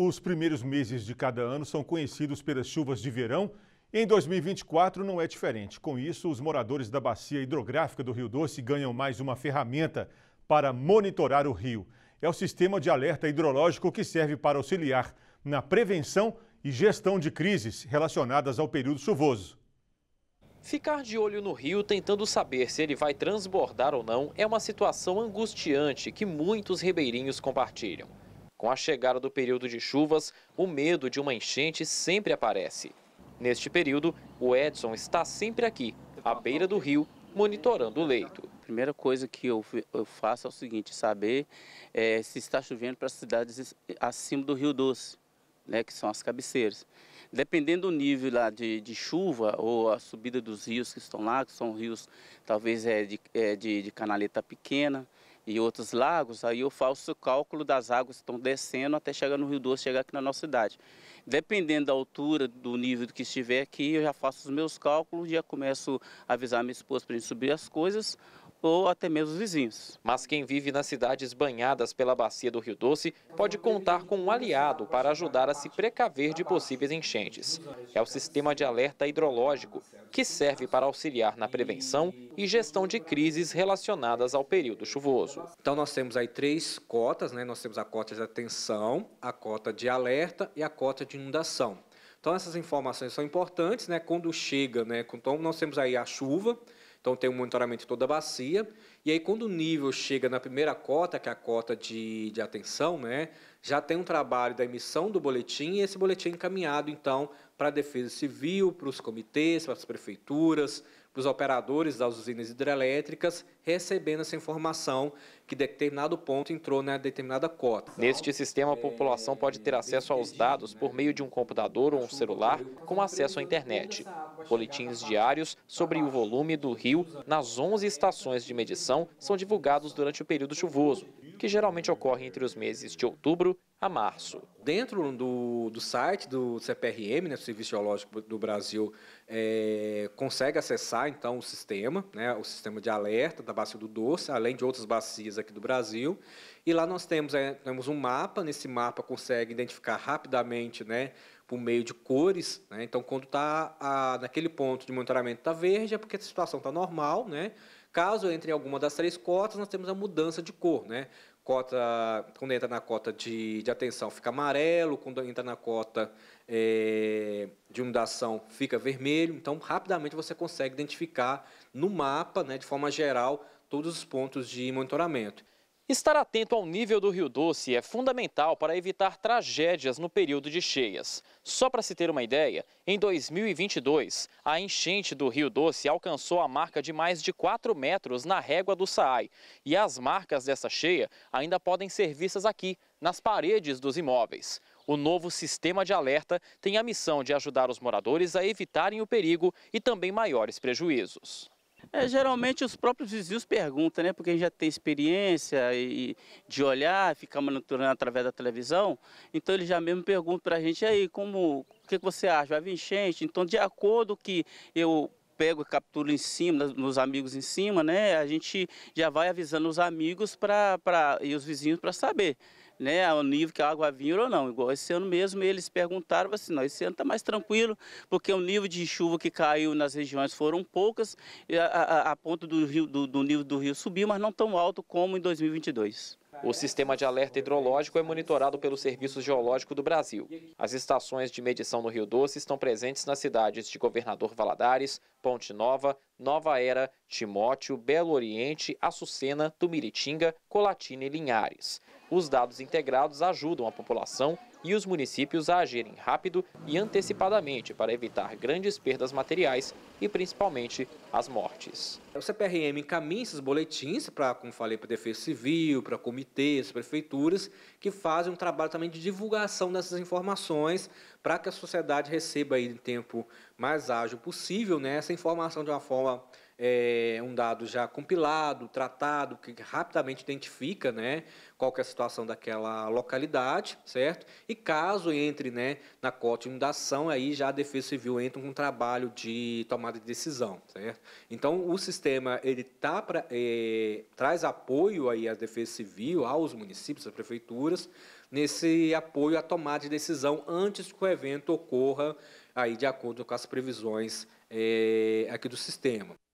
Os primeiros meses de cada ano são conhecidos pelas chuvas de verão. Em 2024 não é diferente. Com isso, os moradores da bacia hidrográfica do Rio Doce ganham mais uma ferramenta para monitorar o rio. É o sistema de alerta hidrológico que serve para auxiliar na prevenção e gestão de crises relacionadas ao período chuvoso. Ficar de olho no rio tentando saber se ele vai transbordar ou não é uma situação angustiante que muitos ribeirinhos compartilham. Com a chegada do período de chuvas, o medo de uma enchente sempre aparece. Neste período, o Edson está sempre aqui, à beira do rio, monitorando o leito. A primeira coisa que eu, faço é o seguinte, saber é, se está chovendo para as cidades acima do Rio Doce, né, que são as cabeceiras. Dependendo do nível lá de, de chuva ou a subida dos rios que estão lá, que são rios talvez é, de, é, de, de canaleta pequena, e outros lagos, aí eu faço o cálculo das águas que estão descendo até chegar no Rio Doce, chegar aqui na nossa cidade. Dependendo da altura, do nível que estiver aqui, eu já faço os meus cálculos, já começo a avisar minha esposa para a gente subir as coisas, ou até mesmo os vizinhos. Mas quem vive nas cidades banhadas pela bacia do Rio Doce pode contar com um aliado para ajudar a se precaver de possíveis enchentes. É o sistema de alerta hidrológico, que serve para auxiliar na prevenção e gestão de crises relacionadas ao período chuvoso. Então nós temos aí três cotas, né? Nós temos a cota de atenção, a cota de alerta e a cota de inundação. Então essas informações são importantes, né? Quando chega, né? Então nós temos aí a chuva, então tem um monitoramento em toda a bacia. E aí, quando o nível chega na primeira cota, que é a cota de, de atenção, né, já tem um trabalho da emissão do boletim, e esse boletim é encaminhado, então, para a Defesa Civil, para os comitês, para as prefeituras, para os operadores das usinas hidrelétricas, recebendo essa informação que determinado ponto entrou na determinada cota. Neste sistema, a população pode ter acesso aos dados por meio de um computador ou um celular com acesso à internet. Boletins diários sobre o volume do rio nas 11 estações de medição são divulgados durante o período chuvoso, que geralmente ocorre entre os meses de outubro a março. Dentro do, do site do CPRM, né, Serviço Geológico do Brasil, é, consegue acessar então o sistema, né, o sistema de alerta da bacia do Doce, além de outras bacias aqui do Brasil. E lá nós temos, é, temos um mapa, nesse mapa consegue identificar rapidamente né, por meio de cores. Né? Então, quando está naquele ponto de monitoramento está verde, é porque a situação está normal. Né? Caso entre em alguma das três cotas, nós temos a mudança de cor. Né? Cota, quando entra na cota de, de atenção, fica amarelo. Quando entra na cota é, de inundação, fica vermelho. Então, rapidamente você consegue identificar no mapa, né, de forma geral, todos os pontos de monitoramento. Estar atento ao nível do Rio Doce é fundamental para evitar tragédias no período de cheias. Só para se ter uma ideia, em 2022, a enchente do Rio Doce alcançou a marca de mais de 4 metros na régua do Saai. E as marcas dessa cheia ainda podem ser vistas aqui, nas paredes dos imóveis. O novo sistema de alerta tem a missão de ajudar os moradores a evitarem o perigo e também maiores prejuízos. É, geralmente os próprios vizinhos perguntam, né? Porque a gente já tem experiência e, de olhar, ficar monitorando através da televisão. Então eles já mesmo perguntam para a gente aí, como, o que, que você acha? Vai vir enchente? Então, de acordo que eu pego, capturo em cima, nos amigos em cima, né? A gente já vai avisando os amigos pra, pra, e os vizinhos para saber. Né, O nível que a água vinha ou não. Igual esse ano mesmo, eles perguntaram assim, não, esse ano está mais tranquilo, porque o nível de chuva que caiu nas regiões foram poucas, a, a, a ponto do, rio, do, do nível do rio subir, mas não tão alto como em 2022. O sistema de alerta hidrológico é monitorado pelo Serviço Geológico do Brasil. As estações de medição no Rio Doce estão presentes nas cidades de Governador Valadares, Ponte Nova, Nova Era, Timóteo, Belo Oriente, Açucena, Tumiritinga, Colatina e Linhares. Os dados integrados ajudam a população e os municípios a agirem rápido e antecipadamente para evitar grandes perdas materiais e principalmente as mortes. O CPRM encaminha esses boletins para, como falei, para a Defesa Civil, para comitês, prefeituras, que fazem um trabalho também de divulgação dessas informações para que a sociedade receba aí em tempo mais ágil possível né, essa informação de uma forma é um dado já compilado, tratado, que rapidamente identifica né, qual é a situação daquela localidade, certo? E caso entre né, na cota de inundação, aí já a Defesa Civil entra com um trabalho de tomada de decisão, certo? Então, o sistema ele tá pra, é, traz apoio aí à Defesa Civil, aos municípios, às prefeituras, nesse apoio à tomada de decisão antes que o evento ocorra aí de acordo com as previsões é, aqui do sistema.